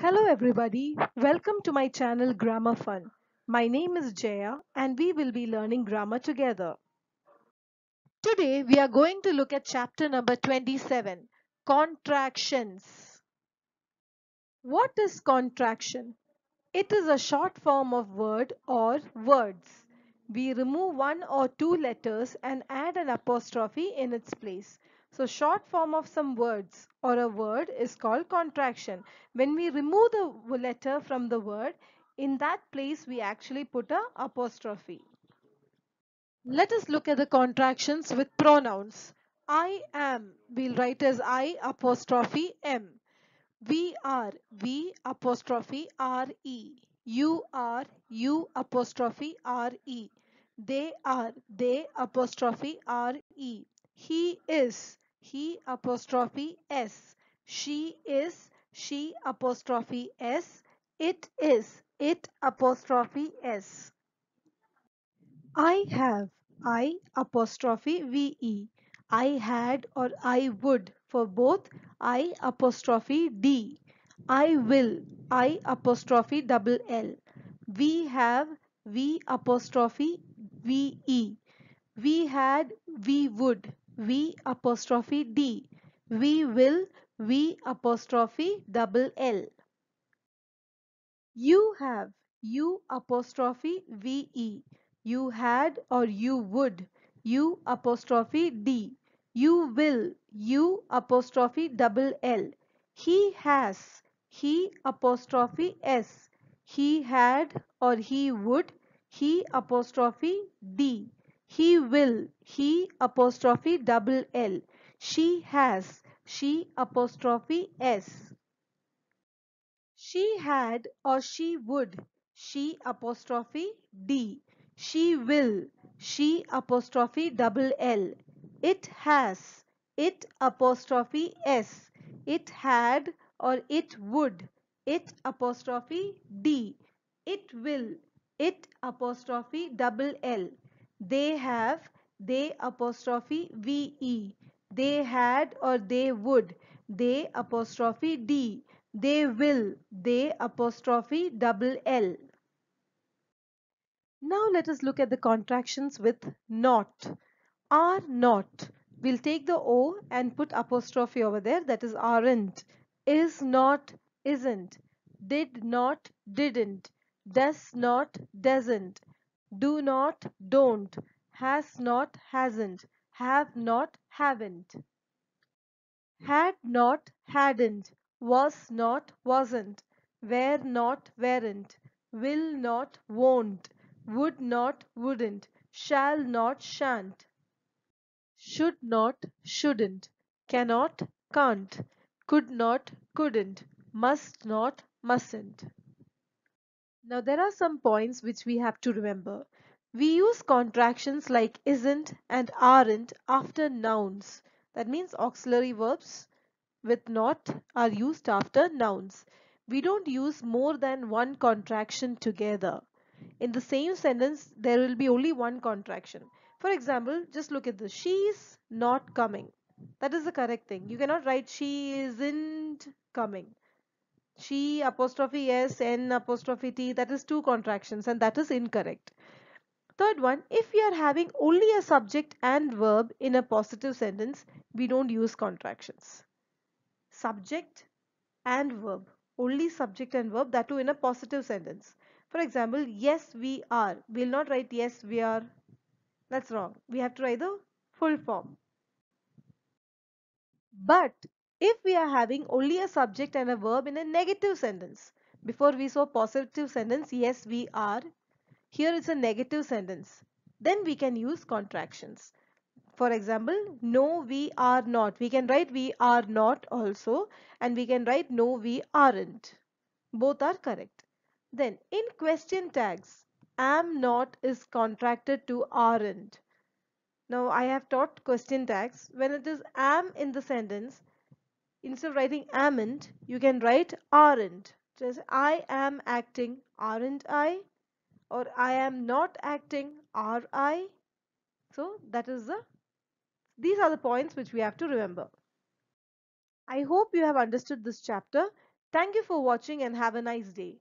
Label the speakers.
Speaker 1: Hello everybody, welcome to my channel Grammar Fun. My name is Jaya and we will be learning grammar together. Today we are going to look at chapter number 27, Contractions. What is contraction? It is a short form of word or words. We remove one or two letters and add an apostrophe in its place. So short form of some words or a word is called contraction. When we remove the letter from the word, in that place we actually put a apostrophe. Let us look at the contractions with pronouns. I am, we'll write as I apostrophe M. We are, we apostrophe R-E. You are, you apostrophe R-E. They are, they apostrophe R-E. He is, he apostrophe s. She is. She apostrophe s. It is. It apostrophe s. I have. I apostrophe ve. I had or I would for both I apostrophe d. I will. I apostrophe double l. We have. We apostrophe ve. We had. We would. V apostrophe D. We will V apostrophe double L. You have U apostrophe V E. You had or you would. U apostrophe D. You will U apostrophe double L. He has he apostrophe S. He had or he would he apostrophe D. He will. He apostrophe double L. She has. She apostrophe S. She had or she would. She apostrophe D. She will. She apostrophe double L. It has. It apostrophe S. It had or it would. It apostrophe D. It will. It apostrophe double L. They have, they apostrophe VE. They had or they would. They apostrophe D. They will. They apostrophe double L. Now let us look at the contractions with not. Are not. We'll take the O and put apostrophe over there. That is aren't. Is not, isn't. Did not, didn't. Does not, doesn't. Do not, don't; has not, hasn't; have not, haven't; had not, hadn't; was not, wasn't; were not, weren't; will not, won't; would not, wouldn't; shall not, shan't; should not, shouldn't; cannot, can't; could not, couldn't; must not, mustn't. Now there are some points which we have to remember. We use contractions like isn't and aren't after nouns. That means auxiliary verbs with not are used after nouns. We don't use more than one contraction together. In the same sentence, there will be only one contraction. For example, just look at this. She's not coming. That is the correct thing. You cannot write she isn't coming she apostrophe s n apostrophe t that is two contractions and that is incorrect third one if we are having only a subject and verb in a positive sentence we don't use contractions subject and verb only subject and verb that too in a positive sentence for example yes we are we'll not write yes we are that's wrong we have to write the full form but if we are having only a subject and a verb in a negative sentence. Before we saw positive sentence, yes we are. Here it's a negative sentence. Then we can use contractions. For example, no we are not. We can write we are not also and we can write no we aren't. Both are correct. Then in question tags, am not is contracted to aren't. Now I have taught question tags. When it is am in the sentence, instead of writing am you can write aren't. Just I am acting, aren't I? Or I am not acting, are I? So that is the, these are the points which we have to remember. I hope you have understood this chapter. Thank you for watching and have a nice day.